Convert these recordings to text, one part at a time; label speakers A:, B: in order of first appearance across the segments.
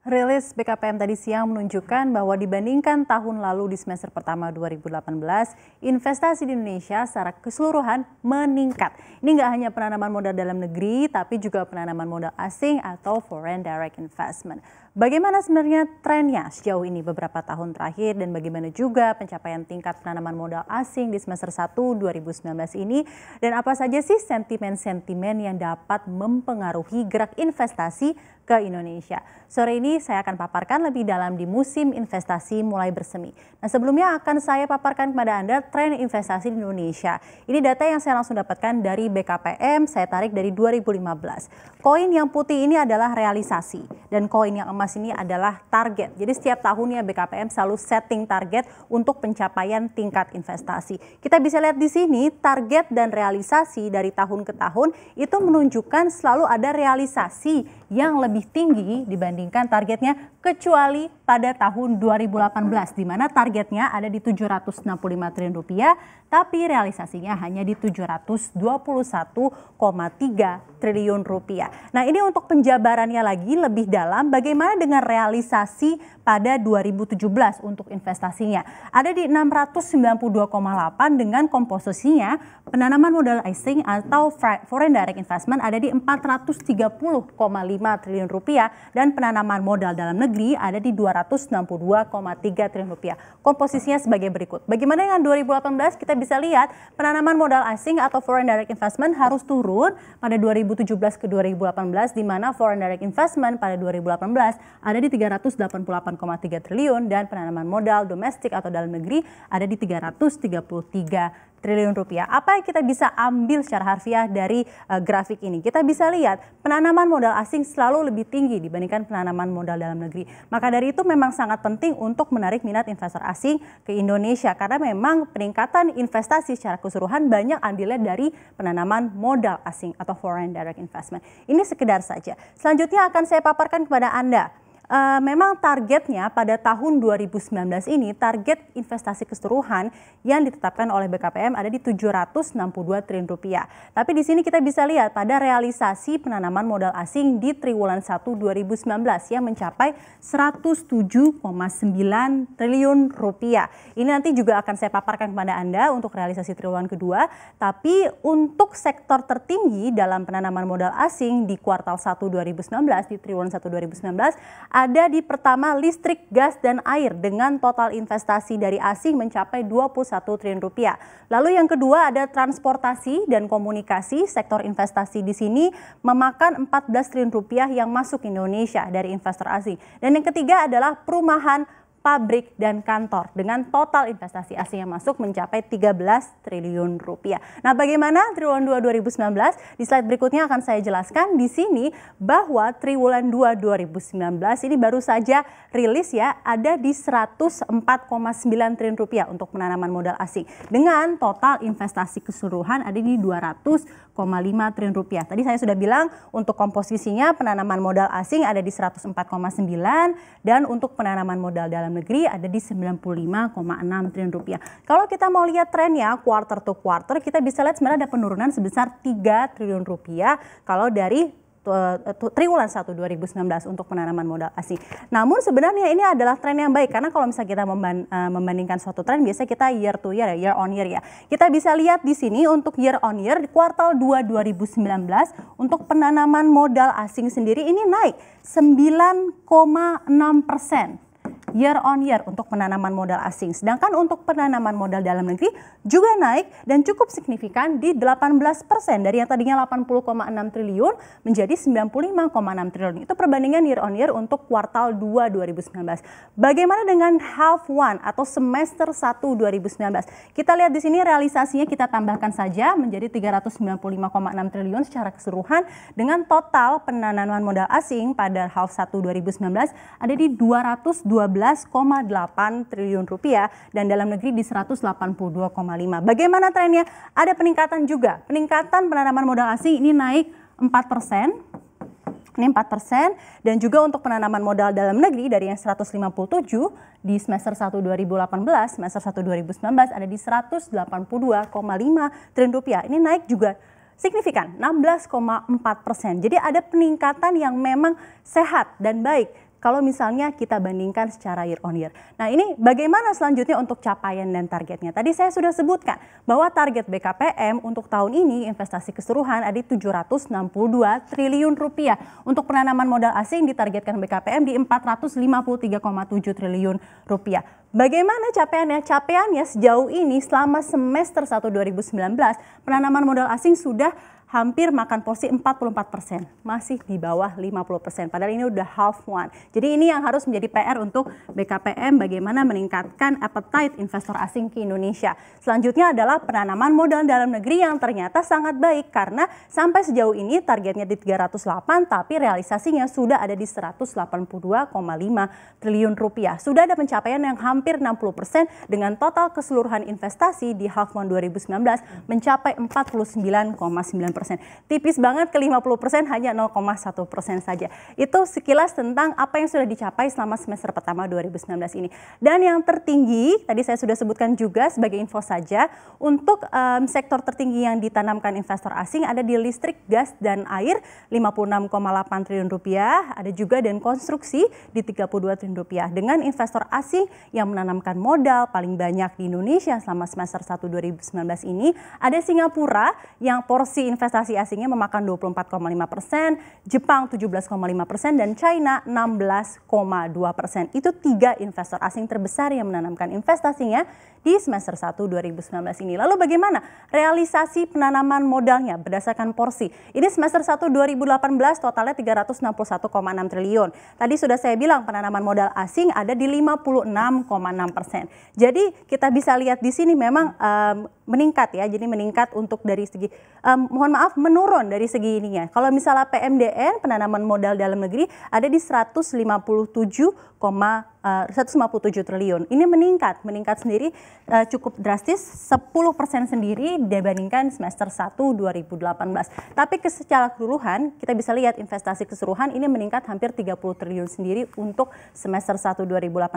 A: Rilis BKPM tadi siang menunjukkan bahwa dibandingkan tahun lalu di semester pertama 2018, investasi di Indonesia secara keseluruhan meningkat. Ini nggak hanya penanaman modal dalam negeri, tapi juga penanaman modal asing atau foreign direct investment. Bagaimana sebenarnya trennya sejauh ini beberapa tahun terakhir dan bagaimana juga pencapaian tingkat penanaman modal asing di semester 1 2019 ini dan apa saja sih sentimen-sentimen yang dapat mempengaruhi gerak investasi ke Indonesia. Sore ini saya akan paparkan lebih dalam di musim investasi mulai bersemi. Nah sebelumnya akan saya paparkan kepada Anda tren investasi di Indonesia. Ini data yang saya langsung dapatkan dari BKPM, saya tarik dari 2015. Koin yang putih ini adalah realisasi dan koin yang emas ini adalah target. Jadi setiap tahunnya BKPM selalu setting target untuk pencapaian tingkat investasi. Kita bisa lihat di sini target dan realisasi dari tahun ke tahun itu menunjukkan selalu ada realisasi yang lebih tinggi dibandingkan targetnya kecuali pada tahun 2018 di mana targetnya ada di 765 triliun rupiah tapi realisasinya hanya di 721,3 triliun rupiah. Nah, ini untuk penjabarannya lagi lebih dalam bagaimana dengan realisasi pada 2017 untuk investasinya. Ada di 692,8 dengan komposisinya penanaman modal asing atau foreign direct investment ada di 430,5 triliun rupiah dan penanaman modal dalam negeri negeri ada di 262,3 triliun rupiah. Komposisinya sebagai berikut. Bagaimana dengan 2018 kita bisa lihat penanaman modal asing atau foreign direct investment harus turun pada 2017 ke 2018 di mana foreign direct investment pada 2018 ada di 388,3 triliun dan penanaman modal domestik atau dalam negeri ada di 333 triliun rupiah. Apa yang kita bisa ambil secara harfiah dari uh, grafik ini? Kita bisa lihat penanaman modal asing selalu lebih tinggi dibandingkan penanaman modal dalam negeri. Maka dari itu memang sangat penting untuk menarik minat investor asing ke Indonesia karena memang peningkatan investasi secara keseluruhan banyak andilnya dari penanaman modal asing atau foreign direct investment. Ini sekedar saja. Selanjutnya akan saya paparkan kepada Anda Uh, memang targetnya pada tahun 2019 ini target investasi keseluruhan yang ditetapkan oleh BKPM ada di 762 triliun rupiah. Tapi di sini kita bisa lihat pada realisasi penanaman modal asing di triwulan 1 2019 yang mencapai 107,9 triliun rupiah. Ini nanti juga akan saya paparkan kepada Anda untuk realisasi triwulan kedua, tapi untuk sektor tertinggi dalam penanaman modal asing di kuartal 1 2019 di triwulan 1 2019 ada di pertama listrik, gas, dan air dengan total investasi dari asing mencapai 21 triliun rupiah. Lalu yang kedua ada transportasi dan komunikasi. Sektor investasi di sini memakan 14 triliun rupiah yang masuk Indonesia dari investor asing. Dan yang ketiga adalah perumahan pabrik, dan kantor dengan total investasi asing yang masuk mencapai 13 triliun rupiah. Nah bagaimana triwulan 2 2019? Di slide berikutnya akan saya jelaskan di sini bahwa triwulan 2 2019 ini baru saja rilis ya ada di 104,9 triliun rupiah untuk penanaman modal asing dengan total investasi keseluruhan ada di 200,5 triliun rupiah. Tadi saya sudah bilang untuk komposisinya penanaman modal asing ada di 104,9 dan untuk penanaman modal dalam dalam negeri ada di 95,6 triliun rupiah. Kalau kita mau lihat trennya quarter to quarter, kita bisa lihat sebenarnya ada penurunan sebesar 3 triliun rupiah kalau dari eh, triwulan 1 2019 untuk penanaman modal asing. Namun sebenarnya ini adalah tren yang baik karena kalau misalnya kita eh, membandingkan suatu tren biasanya kita year to year ya, year on year ya. Kita bisa lihat di sini untuk year on year di kuartal 2 2019 untuk penanaman modal asing sendiri ini naik 9,6 persen year on year untuk penanaman modal asing. Sedangkan untuk penanaman modal dalam negeri juga naik dan cukup signifikan di 18% dari yang tadinya 80,6 triliun menjadi 95,6 triliun. Itu perbandingan year on year untuk kuartal 2 2019. Bagaimana dengan half one atau semester 1 2019? Kita lihat di sini realisasinya kita tambahkan saja menjadi 395,6 triliun secara keseluruhan dengan total penanaman modal asing pada half 1 2019 ada di 212 15,8 triliun rupiah dan dalam negeri di 182,5. Bagaimana trennya? Ada peningkatan juga. Peningkatan penanaman modal asing ini naik 4 persen ini 4 persen dan juga untuk penanaman modal dalam negeri dari yang 157 di semester 1 2018 semester 1 2019 ada di 182,5 triliun rupiah ini naik juga signifikan 16,4 persen jadi ada peningkatan yang memang sehat dan baik kalau misalnya kita bandingkan secara year on year. Nah ini bagaimana selanjutnya untuk capaian dan targetnya? Tadi saya sudah sebutkan bahwa target BKPM untuk tahun ini investasi keseluruhan ada 762 triliun rupiah. Untuk penanaman modal asing ditargetkan BKPM di 453,7 triliun rupiah. Bagaimana capaiannya? Capaiannya sejauh ini selama semester 1 2019 penanaman modal asing sudah hampir makan porsi 44%, masih di bawah 50%. Padahal ini udah half one. Jadi ini yang harus menjadi PR untuk BKPM bagaimana meningkatkan appetite investor asing ke Indonesia. Selanjutnya adalah penanaman modal dalam negeri yang ternyata sangat baik karena sampai sejauh ini targetnya di 308 tapi realisasinya sudah ada di 182,5 triliun rupiah. Sudah ada pencapaian yang hampir 60% dengan total keseluruhan investasi di half one 2019 mencapai 49,9 persen. Tipis banget ke 50 hanya 0,1 saja. Itu sekilas tentang apa yang sudah dicapai selama semester pertama 2019 ini. Dan yang tertinggi, tadi saya sudah sebutkan juga sebagai info saja, untuk um, sektor tertinggi yang ditanamkan investor asing ada di listrik, gas, dan air 56,8 triliun rupiah, ada juga dan konstruksi di 32 triliun rupiah. Dengan investor asing yang menanamkan modal paling banyak di Indonesia selama semester 1 2019 ini, ada Singapura yang porsi investor investasi asingnya memakan 24,5 persen, Jepang 17,5 persen, dan China 16,2 persen. Itu tiga investor asing terbesar yang menanamkan investasinya di semester 1 2019 ini. Lalu bagaimana realisasi penanaman modalnya berdasarkan porsi? Ini semester 1 2018 totalnya 361,6 triliun. Tadi sudah saya bilang penanaman modal asing ada di 56,6 persen. Jadi kita bisa lihat di sini memang um, meningkat ya, jadi meningkat untuk dari segi um, mohon maaf maaf menurun dari segi ininya. Kalau misalnya PMDN penanaman modal dalam negeri ada di 157, Eh, puluh 157 triliun. Ini meningkat, meningkat sendiri uh, cukup drastis 10% sendiri dibandingkan semester 1 2018. Tapi secara keseluruhan kita bisa lihat investasi keseluruhan ini meningkat hampir 30 triliun sendiri untuk semester 1 2018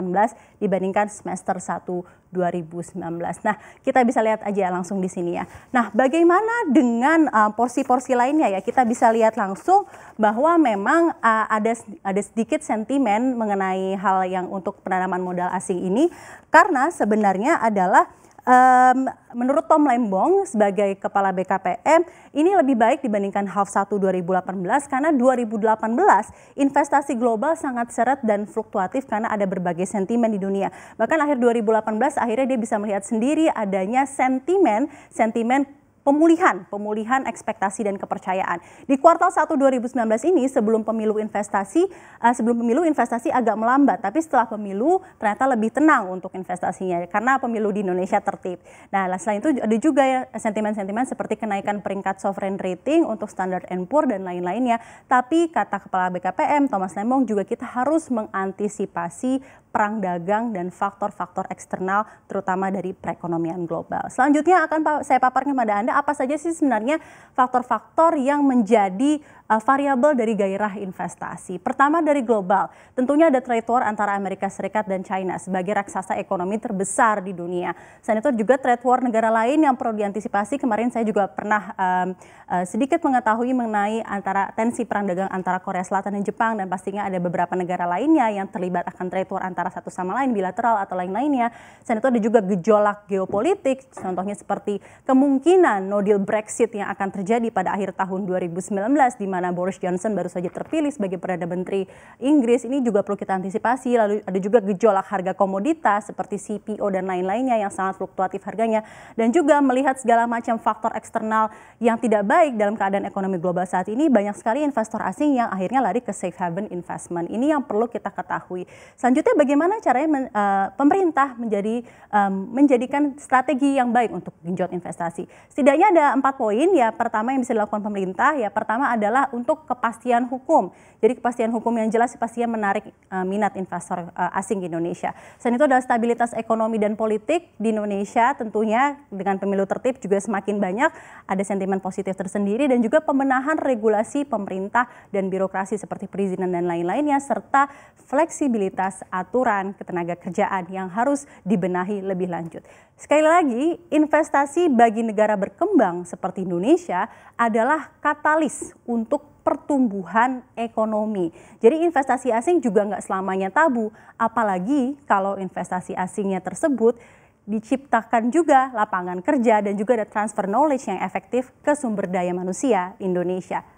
A: dibandingkan semester 1 2019. Nah, kita bisa lihat aja langsung di sini ya. Nah, bagaimana dengan eh, porsi-porsi uh, lainnya ya? Kita bisa lihat langsung bahwa memang uh, ada ada sedikit sentimen mengenai hal yang untuk penanaman modal asing ini karena sebenarnya adalah um, menurut Tom Lembong sebagai kepala BKPM ini lebih baik dibandingkan half 1 2018 karena 2018 investasi global sangat seret dan fluktuatif karena ada berbagai sentimen di dunia. Bahkan akhir 2018 akhirnya dia bisa melihat sendiri adanya sentimen sentimen pemulihan, pemulihan ekspektasi dan kepercayaan. Di kuartal 1 2019 ini sebelum pemilu investasi eh, sebelum pemilu investasi agak melambat, tapi setelah pemilu ternyata lebih tenang untuk investasinya karena pemilu di Indonesia tertib. Nah, selain itu ada juga ya sentimen-sentimen seperti kenaikan peringkat sovereign rating untuk Standard Poor dan lain-lainnya. Tapi kata Kepala BKPM Thomas Lembong juga kita harus mengantisipasi perang dagang dan faktor-faktor eksternal terutama dari perekonomian global. Selanjutnya akan saya paparkan kepada Anda apa saja sih sebenarnya faktor-faktor yang menjadi uh, variabel dari gairah investasi. Pertama dari global, tentunya ada trade war antara Amerika Serikat dan China sebagai raksasa ekonomi terbesar di dunia. Selain itu juga trade war negara lain yang perlu diantisipasi. Kemarin saya juga pernah um, uh, sedikit mengetahui mengenai antara tensi perang dagang antara Korea Selatan dan Jepang dan pastinya ada beberapa negara lainnya yang terlibat akan trade war antara satu sama lain bilateral atau lain-lainnya. Selain itu ada juga gejolak geopolitik, contohnya seperti kemungkinan no deal Brexit yang akan terjadi pada akhir tahun 2019 di mana Boris Johnson baru saja terpilih sebagai Perdana Menteri Inggris ini juga perlu kita antisipasi. Lalu ada juga gejolak harga komoditas seperti CPO dan lain-lainnya yang sangat fluktuatif harganya dan juga melihat segala macam faktor eksternal yang tidak baik dalam keadaan ekonomi global saat ini banyak sekali investor asing yang akhirnya lari ke safe haven investment. Ini yang perlu kita ketahui. Selanjutnya bagaimana caranya men, uh, pemerintah menjadi um, menjadikan strategi yang baik untuk genjot investasi. Setidaknya setidaknya ada empat poin ya pertama yang bisa dilakukan pemerintah ya pertama adalah untuk kepastian hukum jadi kepastian hukum yang jelas pastinya menarik uh, minat investor uh, asing di Indonesia selain itu adalah stabilitas ekonomi dan politik di Indonesia tentunya dengan pemilu tertib juga semakin banyak ada sentimen positif tersendiri dan juga pembenahan regulasi pemerintah dan birokrasi seperti perizinan dan lain-lainnya serta fleksibilitas aturan ketenaga kerjaan yang harus dibenahi lebih lanjut sekali lagi investasi bagi negara berkembang berkembang seperti Indonesia adalah katalis untuk pertumbuhan ekonomi. Jadi investasi asing juga nggak selamanya tabu, apalagi kalau investasi asingnya tersebut diciptakan juga lapangan kerja dan juga ada transfer knowledge yang efektif ke sumber daya manusia Indonesia.